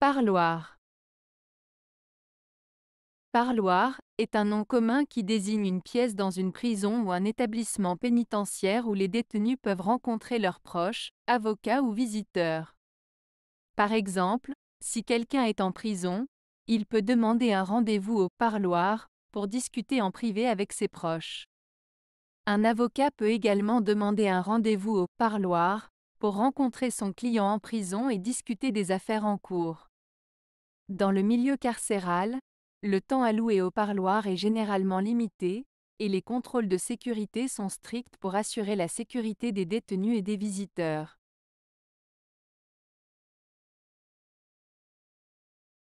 Parloir. Parloir est un nom commun qui désigne une pièce dans une prison ou un établissement pénitentiaire où les détenus peuvent rencontrer leurs proches, avocats ou visiteurs. Par exemple, si quelqu'un est en prison, il peut demander un rendez-vous au parloir pour discuter en privé avec ses proches. Un avocat peut également demander un rendez-vous au parloir pour rencontrer son client en prison et discuter des affaires en cours. Dans le milieu carcéral, le temps alloué au parloir est généralement limité, et les contrôles de sécurité sont stricts pour assurer la sécurité des détenus et des visiteurs.